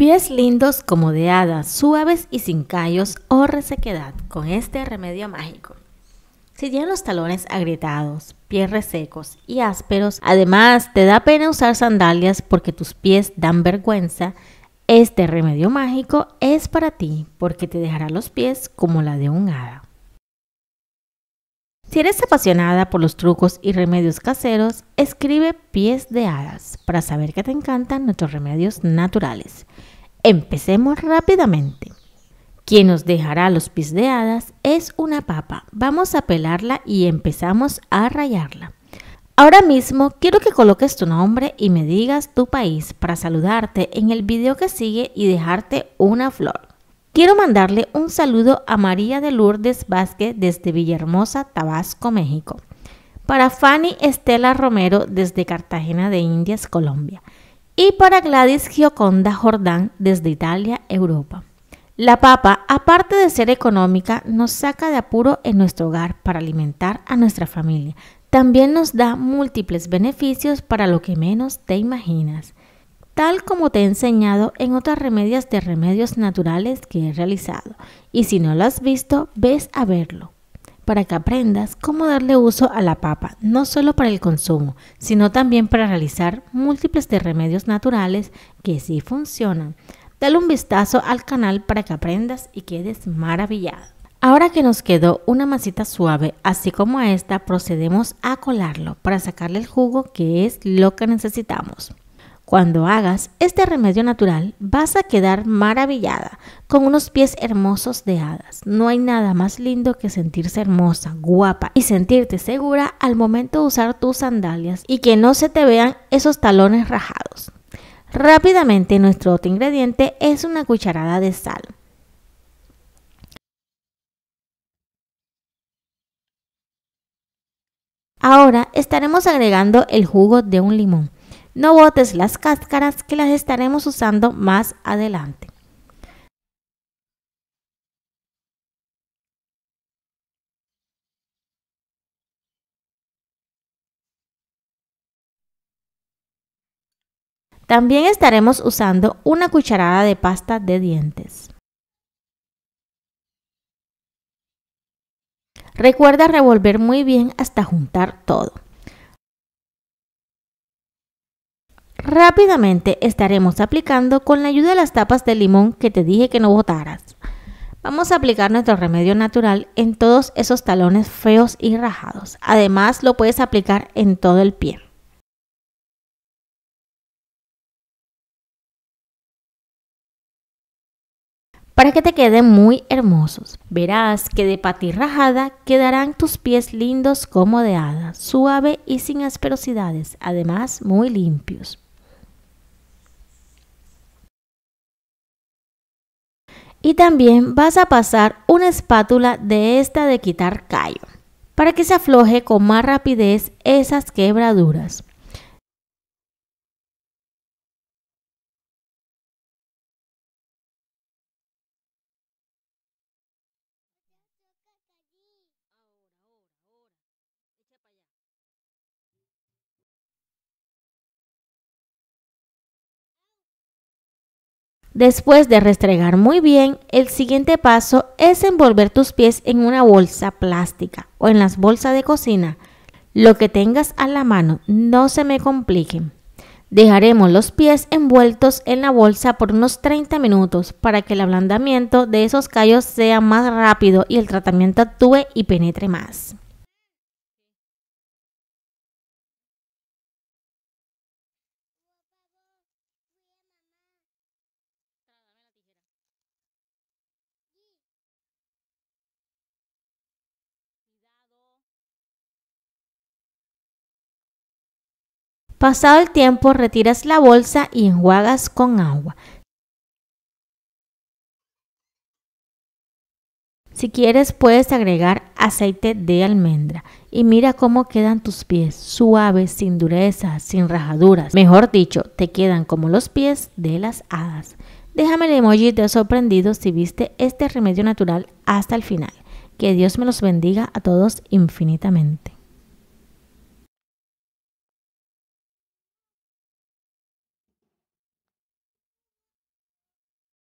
Pies lindos como de hadas, suaves y sin callos o resequedad con este remedio mágico. Si tienen los talones agrietados, pies resecos y ásperos, además te da pena usar sandalias porque tus pies dan vergüenza, este remedio mágico es para ti porque te dejará los pies como la de un hada. Si eres apasionada por los trucos y remedios caseros, escribe pies de hadas para saber que te encantan nuestros remedios naturales. Empecemos rápidamente. Quien nos dejará los pies de hadas es una papa. Vamos a pelarla y empezamos a rayarla. Ahora mismo quiero que coloques tu nombre y me digas tu país para saludarte en el video que sigue y dejarte una flor. Quiero mandarle un saludo a María de Lourdes Vázquez desde Villahermosa, Tabasco, México. Para Fanny Estela Romero desde Cartagena de Indias, Colombia. Y para Gladys Gioconda Jordán desde Italia, Europa. La papa, aparte de ser económica, nos saca de apuro en nuestro hogar para alimentar a nuestra familia. También nos da múltiples beneficios para lo que menos te imaginas tal como te he enseñado en otras remedias de remedios naturales que he realizado. Y si no lo has visto, ves a verlo, para que aprendas cómo darle uso a la papa, no solo para el consumo, sino también para realizar múltiples de remedios naturales que sí funcionan. Dale un vistazo al canal para que aprendas y quedes maravillado. Ahora que nos quedó una masita suave, así como esta, procedemos a colarlo para sacarle el jugo que es lo que necesitamos. Cuando hagas este remedio natural, vas a quedar maravillada, con unos pies hermosos de hadas. No hay nada más lindo que sentirse hermosa, guapa y sentirte segura al momento de usar tus sandalias y que no se te vean esos talones rajados. Rápidamente, nuestro otro ingrediente es una cucharada de sal. Ahora estaremos agregando el jugo de un limón. No botes las cáscaras que las estaremos usando más adelante. También estaremos usando una cucharada de pasta de dientes. Recuerda revolver muy bien hasta juntar todo. rápidamente estaremos aplicando con la ayuda de las tapas de limón que te dije que no botaras. Vamos a aplicar nuestro remedio natural en todos esos talones feos y rajados. Además lo puedes aplicar en todo el pie. para que te queden muy hermosos. Verás que de rajada quedarán tus pies lindos como de hada, suave y sin asperosidades, además muy limpios. Y también vas a pasar una espátula de esta de quitar callo para que se afloje con más rapidez esas quebraduras. Después de restregar muy bien, el siguiente paso es envolver tus pies en una bolsa plástica o en las bolsas de cocina. Lo que tengas a la mano, no se me compliquen. Dejaremos los pies envueltos en la bolsa por unos 30 minutos para que el ablandamiento de esos callos sea más rápido y el tratamiento actúe y penetre más. Pasado el tiempo, retiras la bolsa y enjuagas con agua. Si quieres, puedes agregar aceite de almendra y mira cómo quedan tus pies, suaves, sin dureza, sin rajaduras. Mejor dicho, te quedan como los pies de las hadas. Déjame el emoji de sorprendido si viste este remedio natural hasta el final. Que Dios me los bendiga a todos infinitamente.